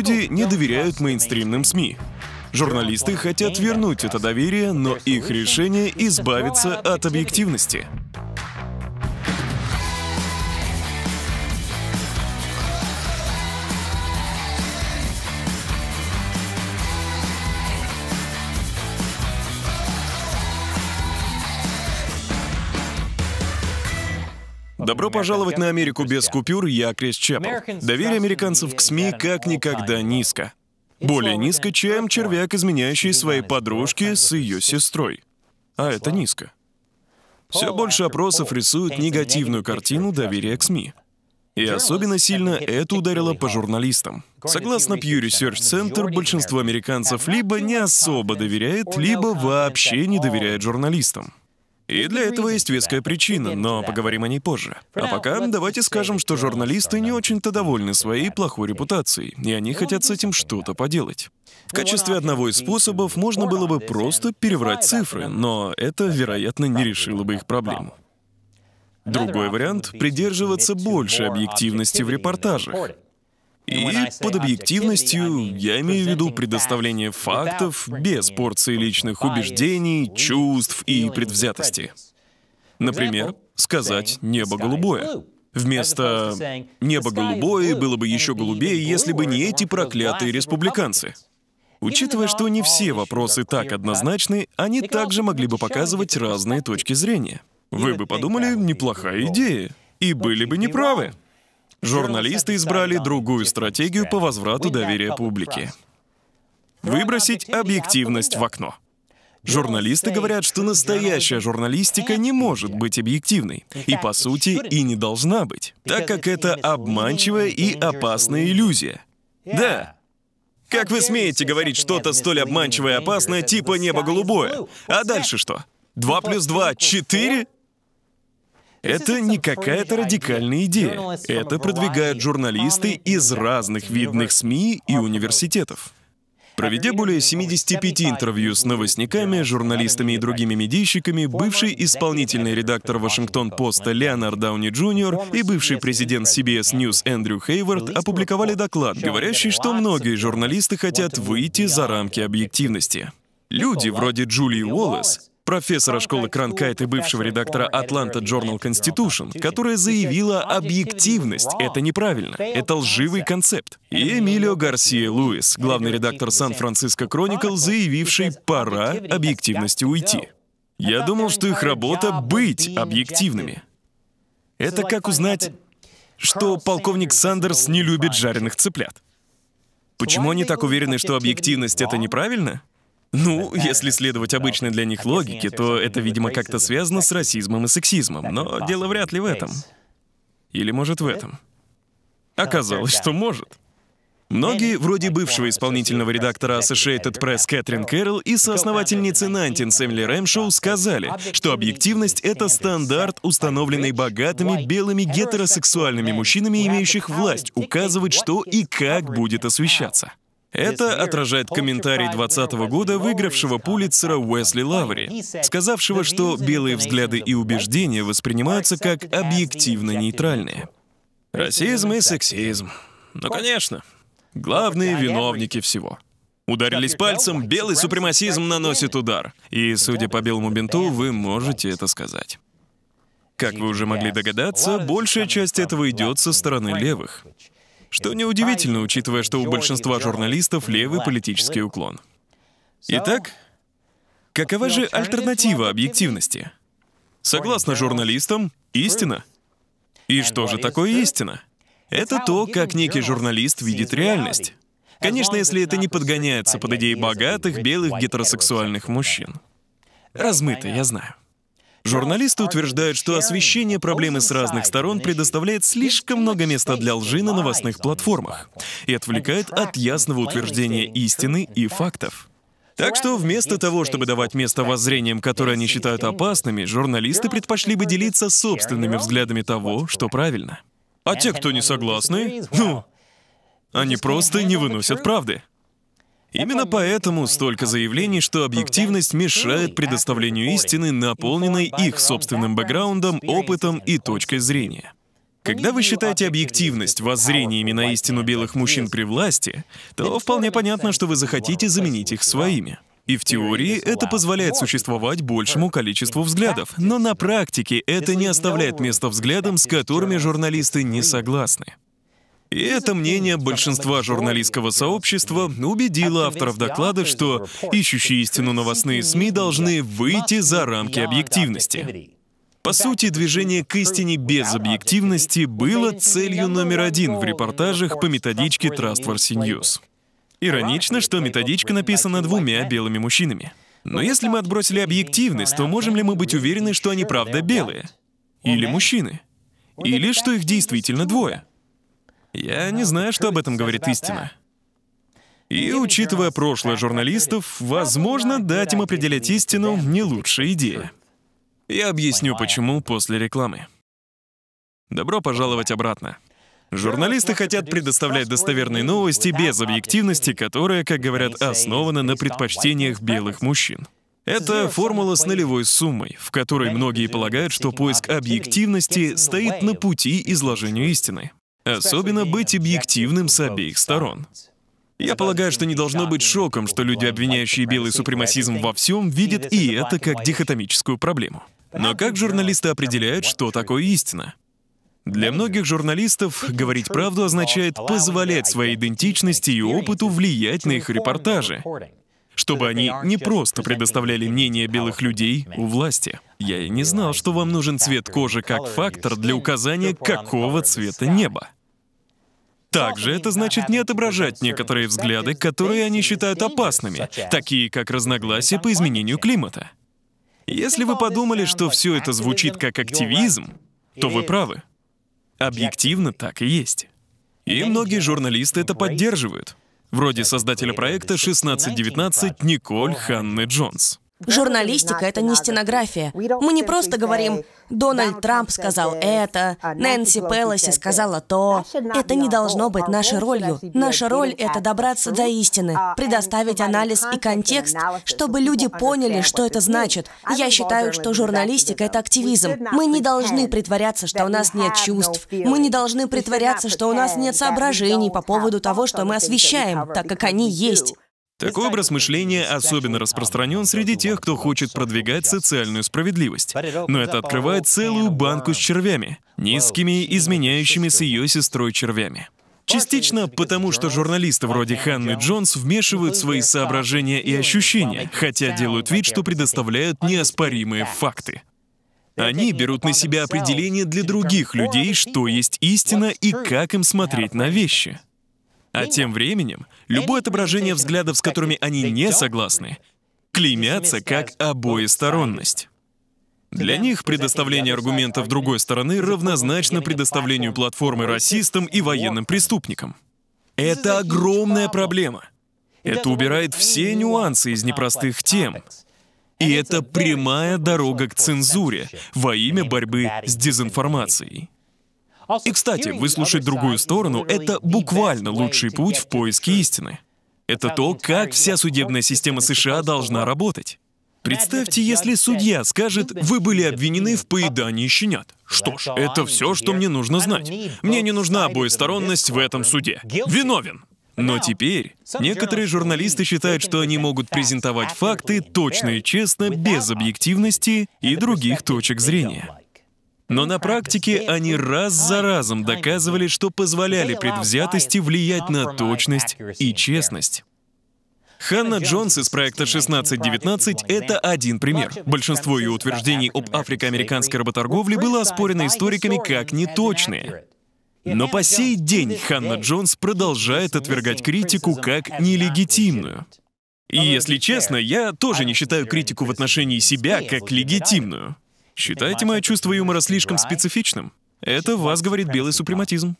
люди не доверяют мейнстримным СМИ. Журналисты хотят вернуть это доверие, но их решение избавиться от объективности. Добро пожаловать на Америку без купюр, я Крис Чеппел. Доверие американцев к СМИ как никогда низко. Более низко, чем червяк, изменяющий своей подружке с ее сестрой. А это низко. Все больше опросов рисуют негативную картину доверия к СМИ. И особенно сильно это ударило по журналистам. Согласно Pew Research Center, большинство американцев либо не особо доверяет, либо вообще не доверяет журналистам. И для этого есть веская причина, но поговорим о ней позже. А пока давайте скажем, что журналисты не очень-то довольны своей плохой репутацией, и они хотят с этим что-то поделать. В качестве одного из способов можно было бы просто переврать цифры, но это, вероятно, не решило бы их проблему. Другой вариант — придерживаться большей объективности в репортажах. И под объективностью я имею в виду предоставление фактов без порции личных убеждений, чувств и предвзятости. Например, сказать «небо голубое». Вместо «небо голубое» было бы еще голубее, если бы не эти проклятые республиканцы. Учитывая, что не все вопросы так однозначны, они также могли бы показывать разные точки зрения. Вы бы подумали, неплохая идея, и были бы неправы. Журналисты избрали другую стратегию по возврату доверия публики. Выбросить объективность в окно. Журналисты говорят, что настоящая журналистика не может быть объективной. И, по сути, и не должна быть, так как это обманчивая и опасная иллюзия. Да, как вы смеете говорить что-то столь обманчивое и опасное, типа небо голубое? А дальше что? Два плюс два четыре? Это не какая-то радикальная идея. Это продвигают журналисты из разных видных СМИ и университетов. Проведя более 75 интервью с новостниками, журналистами и другими медийщиками, бывший исполнительный редактор Вашингтон-Поста Леонард Дауни Джр. и бывший президент CBS News Эндрю Хейвард опубликовали доклад, говорящий, что многие журналисты хотят выйти за рамки объективности. Люди вроде Джулии Уоллес профессора школы Кранкайт и бывшего редактора Атланта Journal Constitution, которая заявила объективность. Это неправильно. Это лживый концепт. И Эмилио Гарсия Луис, главный редактор Сан-Франциско Chronicle, заявивший «пора объективности уйти». Я думал, что их работа — быть объективными. Это как узнать, что полковник Сандерс не любит жареных цыплят. Почему они так уверены, что объективность — это неправильно? Ну, если следовать обычной для них логике, то это, видимо, как-то связано с расизмом и сексизмом, но дело вряд ли в этом. Или, может, в этом. Оказалось, что может. Многие, вроде бывшего исполнительного редактора Associated Press Кэтрин Кэрролл и соосновательницы Нантин Сэмли Рэмшоу сказали, что объективность — это стандарт, установленный богатыми белыми гетеросексуальными мужчинами, имеющих власть, указывать, что и как будет освещаться. Это отражает комментарий 2020 года выигравшего Пулитцера Уэсли Лаври, сказавшего, что белые взгляды и убеждения воспринимаются как объективно нейтральные. Расизм и сексизм. Ну, конечно. Главные виновники всего. Ударились пальцем, белый супремасизм наносит удар. И, судя по белому бинту, вы можете это сказать. Как вы уже могли догадаться, большая часть этого идет со стороны левых. Что неудивительно, учитывая, что у большинства журналистов левый политический уклон. Итак, какова же альтернатива объективности? Согласно журналистам, истина. И что же такое истина? Это то, как некий журналист видит реальность. Конечно, если это не подгоняется под идеи богатых, белых, гетеросексуальных мужчин. Размыто, я знаю. Журналисты утверждают, что освещение проблемы с разных сторон предоставляет слишком много места для лжи на новостных платформах и отвлекает от ясного утверждения истины и фактов. Так что вместо того, чтобы давать место воззрениям, которые они считают опасными, журналисты предпочли бы делиться собственными взглядами того, что правильно. А те, кто не согласны, ну, они просто не выносят правды. Именно поэтому столько заявлений, что объективность мешает предоставлению истины, наполненной их собственным бэкграундом, опытом и точкой зрения. Когда вы считаете объективность воззрениями на истину белых мужчин при власти, то вполне понятно, что вы захотите заменить их своими. И в теории это позволяет существовать большему количеству взглядов, но на практике это не оставляет места взглядам, с которыми журналисты не согласны. И это мнение большинства журналистского сообщества убедило авторов доклада, что ищущие истину новостные СМИ должны выйти за рамки объективности. По сути, движение к истине без объективности было целью номер один в репортажах по методичке Trustworthy News. Иронично, что методичка написана двумя белыми мужчинами. Но если мы отбросили объективность, то можем ли мы быть уверены, что они правда белые? Или мужчины? Или что их действительно двое? Я не знаю, что об этом говорит истина. И, учитывая прошлое журналистов, возможно, дать им определять истину — не лучшая идея. Я объясню, почему после рекламы. Добро пожаловать обратно. Журналисты хотят предоставлять достоверные новости без объективности, которая, как говорят, основана на предпочтениях белых мужчин. Это формула с нулевой суммой, в которой многие полагают, что поиск объективности стоит на пути изложению истины. Особенно быть объективным с обеих сторон. Я полагаю, что не должно быть шоком, что люди, обвиняющие белый супремасизм во всем, видят и это как дихотомическую проблему. Но как журналисты определяют, что такое истина? Для многих журналистов говорить правду означает позволять своей идентичности и опыту влиять на их репортажи, чтобы они не просто предоставляли мнение белых людей у власти. Я и не знал, что вам нужен цвет кожи как фактор для указания, какого цвета неба. Также это значит не отображать некоторые взгляды, которые они считают опасными, такие как разногласия по изменению климата. Если вы подумали, что все это звучит как активизм, то вы правы. Объективно так и есть. И многие журналисты это поддерживают, вроде создателя проекта «1619» Николь Ханны Джонс. Журналистика — это не стенография. Мы не просто говорим «Дональд Трамп сказал это», а «Нэнси Пелоси сказала то». Это не должно быть нашей ролью. Наша роль — это добраться до истины, uh, предоставить анализ и контекст, чтобы люди поняли, что это значит. Я считаю, что журналистика — это активизм. Мы не должны притворяться, что у нас нет чувств. Мы не должны притворяться, что у нас нет соображений по поводу того, что мы освещаем, так как они есть. Такой образ мышления особенно распространен среди тех, кто хочет продвигать социальную справедливость. Но это открывает целую банку с червями, низкими, изменяющими с ее сестрой червями. Частично потому, что журналисты вроде Ханны Джонс вмешивают свои соображения и ощущения, хотя делают вид, что предоставляют неоспоримые факты. Они берут на себя определение для других людей, что есть истина и как им смотреть на вещи. А тем временем, любое отображение взглядов, с которыми они не согласны, клеймятся как обоисторонность. Для них предоставление аргументов другой стороны равнозначно предоставлению платформы расистам и военным преступникам. Это огромная проблема. Это убирает все нюансы из непростых тем. И это прямая дорога к цензуре во имя борьбы с дезинформацией. И, кстати, выслушать другую сторону — это буквально лучший путь в поиске истины. Это то, как вся судебная система США должна работать. Представьте, если судья скажет, вы были обвинены в поедании щенят. Что ж, это все, что мне нужно знать. Мне не нужна обоисторонность в этом суде. Виновен. Но теперь некоторые журналисты считают, что они могут презентовать факты точно и честно, без объективности и других точек зрения. Но на практике они раз за разом доказывали, что позволяли предвзятости влиять на точность и честность. Ханна Джонс из проекта 1619 — это один пример. Большинство ее утверждений об африкоамериканской работорговле было оспорено историками как неточные. Но по сей день Ханна Джонс продолжает отвергать критику как нелегитимную. И если честно, я тоже не считаю критику в отношении себя как легитимную. Считаете мое чувство юмора слишком специфичным? Это вас говорит белый супрематизм.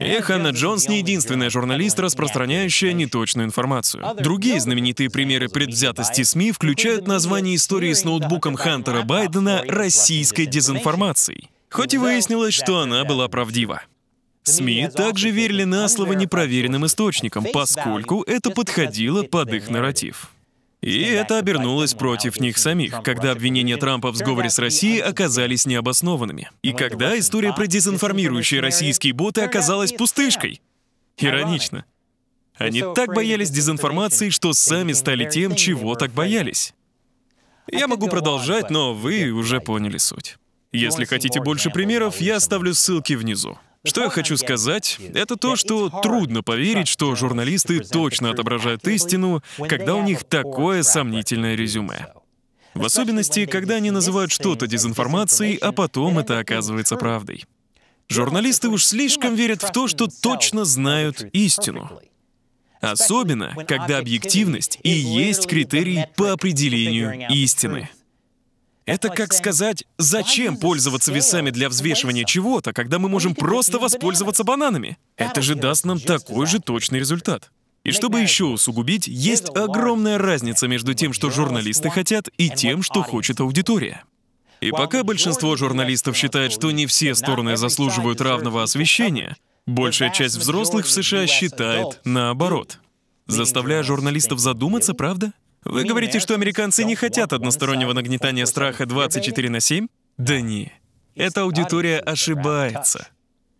И Ханна Джонс не единственная журналист, распространяющая неточную информацию. Другие знаменитые примеры предвзятости СМИ включают название истории с ноутбуком Хантера Байдена «российской дезинформацией». Хоть и выяснилось, что она была правдива. СМИ также верили на слово непроверенным источникам, поскольку это подходило под их нарратив. И это обернулось против них самих, когда обвинения Трампа в сговоре с Россией оказались необоснованными. И когда история про дезинформирующие российские боты оказалась пустышкой. Иронично. Они так боялись дезинформации, что сами стали тем, чего так боялись. Я могу продолжать, но вы уже поняли суть. Если хотите больше примеров, я оставлю ссылки внизу. Что я хочу сказать, это то, что трудно поверить, что журналисты точно отображают истину, когда у них такое сомнительное резюме. В особенности, когда они называют что-то дезинформацией, а потом это оказывается правдой. Журналисты уж слишком верят в то, что точно знают истину. Особенно, когда объективность и есть критерий по определению истины. Это как сказать, зачем пользоваться весами для взвешивания чего-то, когда мы можем просто воспользоваться бананами? Это же даст нам такой же точный результат. И чтобы еще усугубить, есть огромная разница между тем, что журналисты хотят, и тем, что хочет аудитория. И пока большинство журналистов считает, что не все стороны заслуживают равного освещения, большая часть взрослых в США считает наоборот. Заставляя журналистов задуматься, правда? Вы говорите, что американцы не хотят одностороннего нагнетания страха 24 на 7? Да не. Эта аудитория ошибается.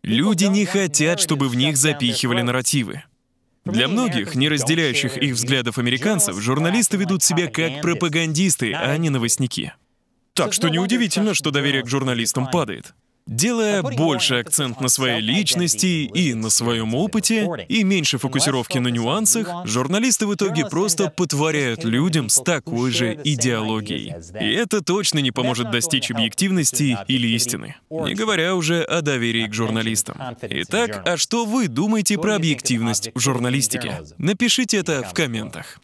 Люди не хотят, чтобы в них запихивали нарративы. Для многих, не разделяющих их взглядов американцев, журналисты ведут себя как пропагандисты, а не новостники. Так что неудивительно, что доверие к журналистам падает. Делая больше акцент на своей личности и на своем типа опыте, и меньше фокусировки на нюансах, журналисты в итоге просто потворяют людям с такой же идеологией. И это точно не поможет достичь объективности или истины. Не говоря уже о доверии к журналистам. Итак, а что вы думаете про объективность в журналистике? Напишите это в комментах.